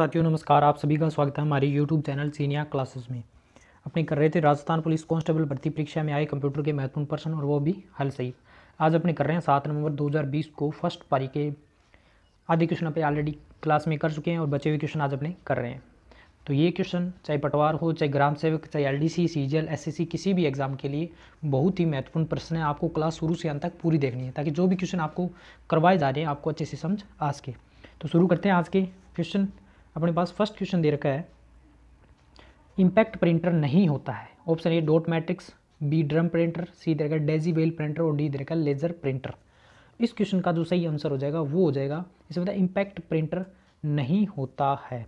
साथियों नमस्कार आप सभी का स्वागत है हमारे YouTube चैनल सीनियर क्लासेस में अपने कर रहे थे राजस्थान पुलिस कांस्टेबल भर्ती परीक्षा में आए कंप्यूटर के महत्वपूर्ण प्रश्न और वो भी हल सही आज अपने कर रहे हैं सात नवंबर 2020 को फर्स्ट पारी के आधे क्वेश्चन अपने ऑलरेडी क्लास में कर चुके हैं और बचे हुए क्वेश्चन आज अपने कर रहे हैं तो ये क्वेश्चन चाहे पटवार हो चाहे ग्राम सेवक चाहे L D C C G L S C किसी भी एग्जाम के लिए बहुत ही महत्वपूर्ण प्रश्न है आपको क्लास शुरू से अंत तक पूरी देखनी है ताकि जो भी क्वेश्चन आपको करवाए जा रहे हैं आपको अच्छे से समझ आ सके तो शुरू करते हैं आज के क्वेश्चन अपने पास फर्स्ट क्वेश्चन दे रखा है इम्पैक्ट प्रिंटर नहीं होता है option A dot matrix B drum printer C दे रखा डेजी वेल प्रिंटर और डी दे रखा लेजर प्रिंटर इस क्वेश्चन का जो सही आंसर हो जाएगा वो हो जाएगा इसमें बताया इम्पैक्ट प्रिंटर नहीं होता है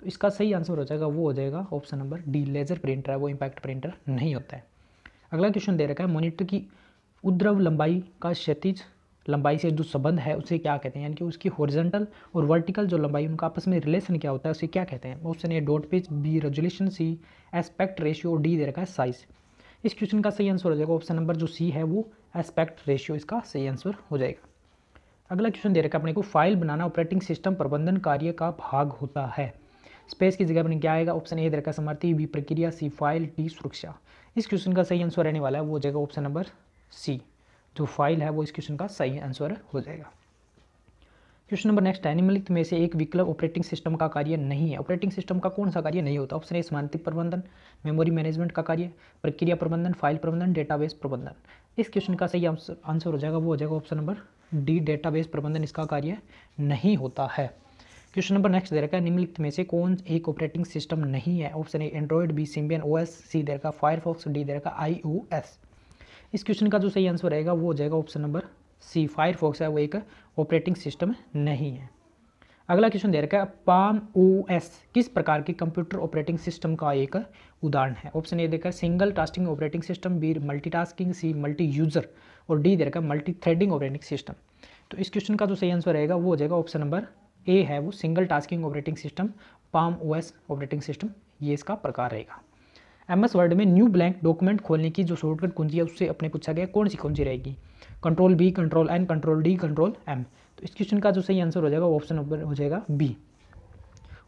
तो इसका सही आंसर हो जाएगा वो हो जाएगा option number D laser printer है वो इम्पैक्ट प्रिंटर नहीं होता है अगला क्वेश्चन दे रखा है मोनिटर की उद्रव लंबाई का क्षतिज लंबाई से जो संबंध है उसे क्या कहते हैं यानी कि उसकी हॉरिजेंटल और वर्टिकल जो लंबाई उनका आपस में रिलेशन क्या होता है उसे क्या कहते हैं option A dot pitch B resolution C aspect ratio D दे रखा है साइज़ इस क्वेश्चन का सही आंसर हो जाएगा ऑप्शन नंबर जो सी है वो एस्पेक्ट रेशियो इसका सही आंसर हो जाएगा अगला क्वेश्चन दे रखा है अपने को फाइल बनाना ऑपरेटिंग सिस्टम प्रबंधन कार्य का भाग होता है स्पेस की जगह अपने क्या आएगा ऑप्शन ए दे रखा समर्थी बी प्रक्रिया सी फाइल डी सुरक्षा इस क्वेश्चन का सही आंसर रहने वाला है वो हो जाएगा ऑप्शन नंबर सी जो फाइल है वो इस क्वेश्चन का सही आंसर हो जाएगा क्वेश्चन नंबर नेक्स्ट है निम्नलिखित में से एक विकल्प ऑपरेटिंग सिस्टम का कार्य नहीं है ऑपरेटिंग सिस्टम का कौन सा कार्य नहीं होता ऑप्शन ए समांतिक प्रबंधन मेमोरी मैनेजमेंट का कार्य प्रक्रिया प्रबंधन फाइल प्रबंधन डेटाबेस प्रबंधन इस क्वेश्चन का सही आंसर हो जाएगा वो हो जाएगा ऑप्शन नंबर डी डेटाबेस प्रबंधन इसका कार्य नहीं होता है क्वेश्चन नंबर नेक्स्ट दे रखा है निम्नलिखित में से कौन एक ऑपरेटिंग सिस्टम नहीं है option A Android B Symbian O S C दे रखा फायरफॉक्स डी दे रखा आई ओ एस इस क्वेश्चन का जो सही आंसर रहेगा वो हो जाएगा ऑप्शन नंबर सी फायरफॉक्स है वो एक ऑपरेटिंग सिस्टम नहीं है अगला क्वेश्चन दे रखा है पाम ओ एस किस प्रकार के कंप्यूटर ऑपरेटिंग सिस्टम का एक उदाहरण है ऑप्शन ए देखा single tasking operating system B multitasking C multi user और डी दे रखा मल्टी थ्रेडिंग ऑपरेटिंग सिस्टम तो इस क्वेश्चन का जो सही आंसर रहेगा वो हो जाएगा ऑप्शन नंबर ए है वो single tasking operating system Palm O S operating system ये इसका प्रकार रहेगा एम एस वर्ड में न्यू ब्लैंक डॉक्यूमेंट खोलने की जो शॉर्टकट कुंजी है उससे अपने पूछा गया कौन सी कुंजी रहेगी control B control N control D control M तो इस क्वेश्चन का जो सही आंसर हो जाएगा वो ऑप्शन नंबर हो जाएगा बी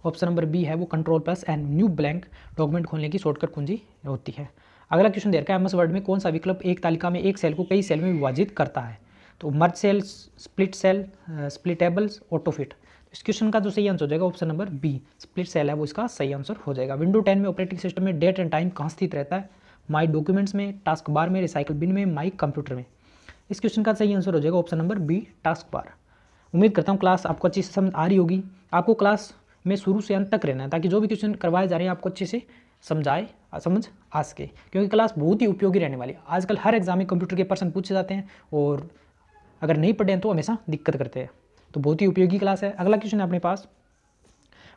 ऑप्शन नंबर बी है वो control plus N new blank document खोलने की शॉर्टकट कुंजी होती है अगला क्वेश्चन दे रखा है एम एस वर्ड में कौन सा विकल्प एक तालिका में एक सेल को कई सेल में विभाजित करता है तो merge cell split cell split tables autofit इस क्वेश्चन का जो सही आंसर हो जाएगा option number B split cell है वो इसका सही आंसर हो जाएगा विंडो टेन में ऑपरेटिंग सिस्टम में डेट एंड टाइम कहाँ स्थित रहता है माई डॉक्यूमेंट्स में टास्क बार में रिसाइकल बिन में माई कंप्यूटर में इस क्वेश्चन का सही आंसर हो जाएगा option number B taskbar उम्मीद करता हूँ क्लास आपको अच्छी से समझ आ रही होगी आपको क्लास में शुरू से अंत तक रहना है ताकि जो भी क्वेश्चन करवाए जा रहे हैं आपको अच्छे से समझाए समझ आ सके क्योंकि क्लास बहुत ही उपयोगी रहने वाली है आजकल हर एग्जाम में कंप्यूटर के पर्सन पूछे जाते हैं और अगर नहीं पढ़े हैं तो हमेशा दिक्कत करते हैं तो बहुत ही उपयोगी क्लास है अगला क्वेश्चन है अपने पास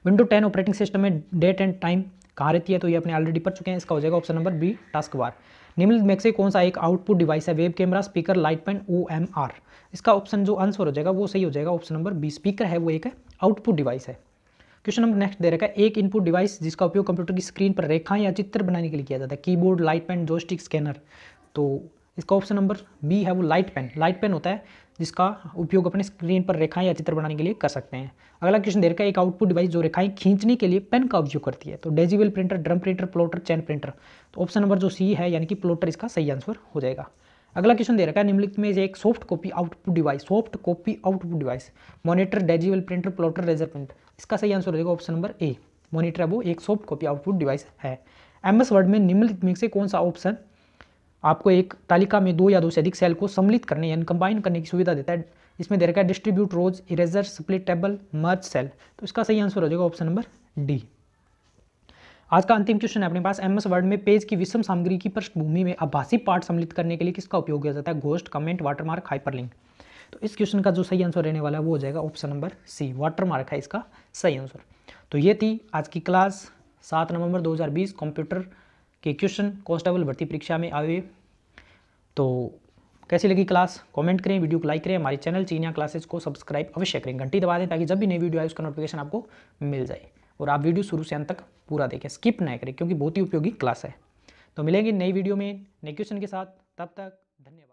विंडो टेन ऑपरेटिंग सिस्टम में डेट एंड टाइम कहाँ रहती है तो ये अपने ऑलरेडी पढ़ चुके हैं इसका हो जाएगा option number B taskbar निम्नलिखित में से कौन सा एक आउटपुट डिवाइस है web camera speaker light pen O M R इसका ऑप्शन जो आंसर हो जाएगा वो सही हो जाएगा ऑप्शन नंबर बी स्पीकर है वो एक है आउटपुट डिवाइस है क्वेश्चन नंबर नेक्स्ट दे रखा है एक इनपुट डिवाइस जिसका उपयोग कंप्यूटर की स्क्रीन पर रेखाएं या चित्र बनाने के लिए किया जाता है keyboard light pen joystick scanner तो इसका ऑप्शन नंबर बी है वो लाइट पेन लाइट पेन होता है जिसका उपयोग अपने स्क्रीन पर रेखाएं या चित्र बनाने के लिए कर सकते हैं अगला क्वेश्चन दे है एक आउटपुट डिवाइस जो रेखाएं खींचने के लिए पेन का उपयोग करती है तो daisy wheel printer drum printer plotter chain printer तो ऑप्शन नंबर जो सी है यानी कि प्लोटर इसका सही आंसर हो जाएगा अगला क्वेश्चन दे रखा है निम्नलिखित में से एक soft copy output device soft copy output device monitor daisy wheel printer plotter laser print इसका सही आंसर हो जाएगा ऑप्शन नंबर ए मॉनिटर है वो एक सॉफ्ट कॉपी आउटपुट डिवाइस है एम एस वर्ड में निम्नलिखित में से कौन सा ऑप्शन आपको एक तालिका में दो या दो से अधिक सेल को सम्मिलित करने यानी कंबाइन करने की सुविधा देता है इसमें दे रखा है distribute rows eraser split table merge cell तो इसका सही आंसर हो जाएगा ऑप्शन नंबर डी आज का अंतिम क्वेश्चन है अपने पास एमएस वर्ड में पेज की विषम सामग्री की पृष्ठभूमि में आभासी पार्ट सम्मिलित करने के लिए किसका उपयोग किया जाता है घोस्ट कमेंट वाटरमार्क हाइपरलिंक तो इस क्वेश्चन का जो सही आंसर रहने वाला है वो हो जाएगा ऑप्शन नंबर सी वाटरमार्क है इसका सही आंसर तो ये थी आज की क्लास सात नवंबर दो हज़ार बीस कंप्यूटर के क्वेश्चन कॉन्स्टेबल भर्ती परीक्षा में आए तो कैसी लगी क्लास कमेंट करें वीडियो को लाइक करें हमारे चैनल चीनिया क्लासेस को सब्सक्राइब अवश्य करें घंटी दबा दें ताकि जब भी नई वीडियो आए उसका नोटिफिकेशन आपको मिल जाए और आप वीडियो शुरू से अंत तक पूरा देखें स्किप ना करें क्योंकि बहुत ही उपयोगी क्लास है तो मिलेंगे नई वीडियो में नए क्वेश्चन के साथ तब तक धन्यवाद